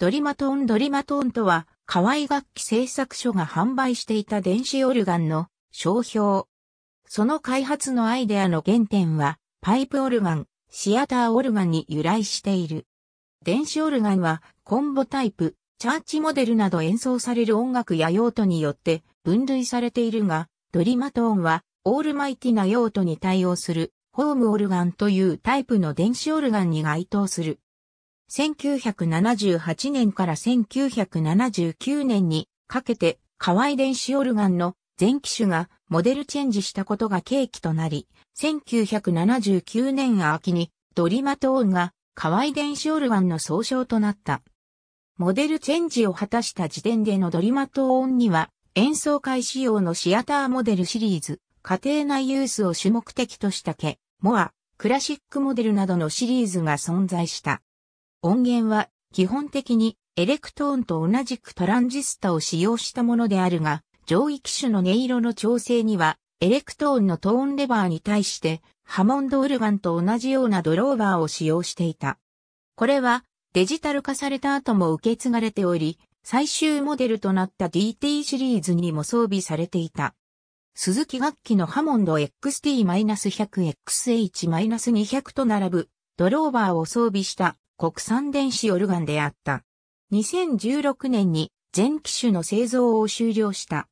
ドリマトーンドリマトーンとは、河合楽器製作所が販売していた電子オルガンの商標。その開発のアイデアの原点は、パイプオルガン、シアターオルガンに由来している。電子オルガンは、コンボタイプ、チャーチモデルなど演奏される音楽や用途によって分類されているが、ドリマトーンは、オールマイティな用途に対応する、ホームオルガンというタイプの電子オルガンに該当する。1978年から1979年にかけて河合電子オルガンの全機種がモデルチェンジしたことが契機となり、1979年秋にドリマトーンが河合電子オルガンの総称となった。モデルチェンジを果たした時点でのドリマトーンには演奏会仕様のシアターモデルシリーズ、家庭内ユースを主目的としたケ、モア、クラシックモデルなどのシリーズが存在した。音源は基本的にエレクトーンと同じくトランジスタを使用したものであるが、上位機種の音色の調整には、エレクトーンのトーンレバーに対して、ハモンドオルガンと同じようなドローバーを使用していた。これは、デジタル化された後も受け継がれており、最終モデルとなった DT シリーズにも装備されていた。鈴木楽器のハモンド XT-100XH-200 と並ぶドローバーを装備した国産電子オルガンであった。2016年に全機種の製造を終了した。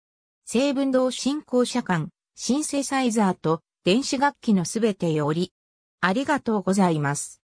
成分動進行車間、シンセサイザーと電子楽器のすべてより。ありがとうございます。